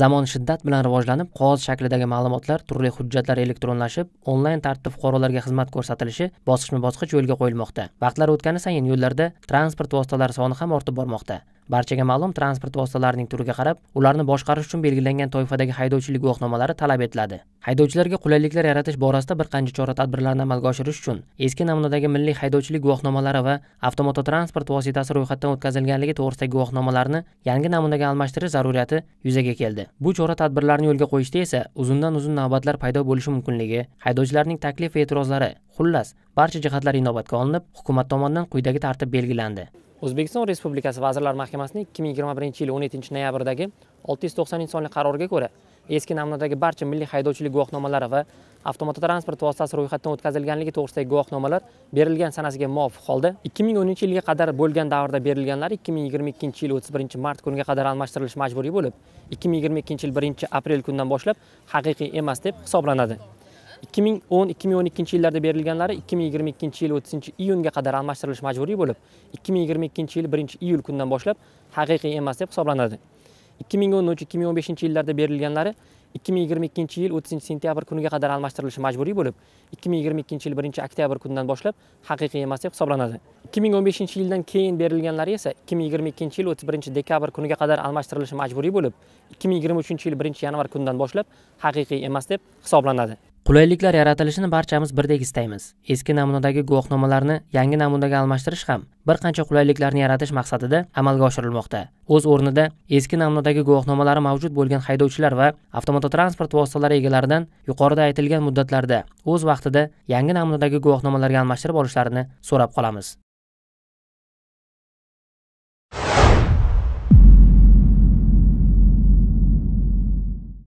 zamon shiddat bilan rivojlanib qog'oz shaklidagi ma'lumotlar turli hujjatlar elektronlashib onlayn tartibda fuqarolarga xizmat ko'rsatilishi bosqichma bosqich yo'lga qo'yilmoqda vaqtlar o'tgani sayin yo'llarda transport vositalari soni ham ortib bormoqda barchaga ma'lum transport vositalarining turiga qarab ularni boshqarish uchun belgilangan toifadagi haydovchilik guvohnomalari talab etiladi haydovchilarga qulayliklar yaratish borasida bir qancha chora tadbirlarni amalga oshirish uchun eski namunadagi milliy haydovchilik guvohnomalari va avtomototransport vositasi ro'yxatdan o'tkazilganligi to'g'risidagi guvohnomalarni yangi namunaga almashtirish zaruriyati yuzaga keldi bu chora tadbirlarni yo'lga qo'yishda esa uzundan uzun navbatlar paydo bo'lishi mumkinligi haydovchilarning taklif va e'tirozlari xullas barcha jihatlar inobatga olinib hukumat tomonidan quyidagi tartib belgilandi o'zbekiston respublikasi vazirlar mahkamasining ikki ming yigirma birinchi yil o'n yettinchi noyabrdagi olti yuz to'qsoninchi sonli qaroriga ko'ra eski namunadagi barcha milliy haydovchilik guvohnomalari va transport vositasi ro'yxatdan o'tkazilganligi to'g'risidagi guvohnomalar berilgan sanasiga muvofiq holda 2010 yilga qadar bo'lgan davrda berilganlar 2022 yil 31 mart kuniga qadar almashtirilishi majburiy bo'lib 2022 yil 1 aprel kunidan boshlab haqiqiy emas deb hisoblanadi 2010-2012 yillarda berilganlari 2022 yil 30 iyunga qadar almashtirilishi majburiy bo'lib 2022 yil 1 iyul kunidan boshlab haqiqiy emas deb hisoblanadi ikki ming o'n uch ikki ming o'n beshinchi yillarda berilganlari ikki ming yigirma ikkinchi yil o'ttizinchi sentyabr kuniga qadar almashtirilishi majburiy bo'lib ikki ming yigirma ikkinchi yil birinchi oktyabr kunidan boshlab haqiqiy emas deb hisoblanadi ikki ming o'n beshinchi yildan keyin berilganlari esa ikki ming yigirma ikkinchi yil o'ttiz birinchi dekabr kuniga qadar almashtirilishi majburiy bo'lib ikki ming yigirma uchinchi yil birinchi yanvar kunidan boshlab haqiqiy emas deb hisoblanadi qulayliklar yaratilishini barchamiz birdek istaymiz eski namunadagi guvohnomalarni yangi namunaga almashtirish ham bir qancha qulayliklarni yaratish maqsadida amalga oshirilmoqda o'z o'rnida eski namunadagi guvohnomalari mavjud bo'lgan haydovchilar va avtomototransport vositalari egalaridan yuqorida aytilgan muddatlarda o'z vaqtida yangi namunadagi guvohnomalarga almashtirib olishlarini so'rab qolamiz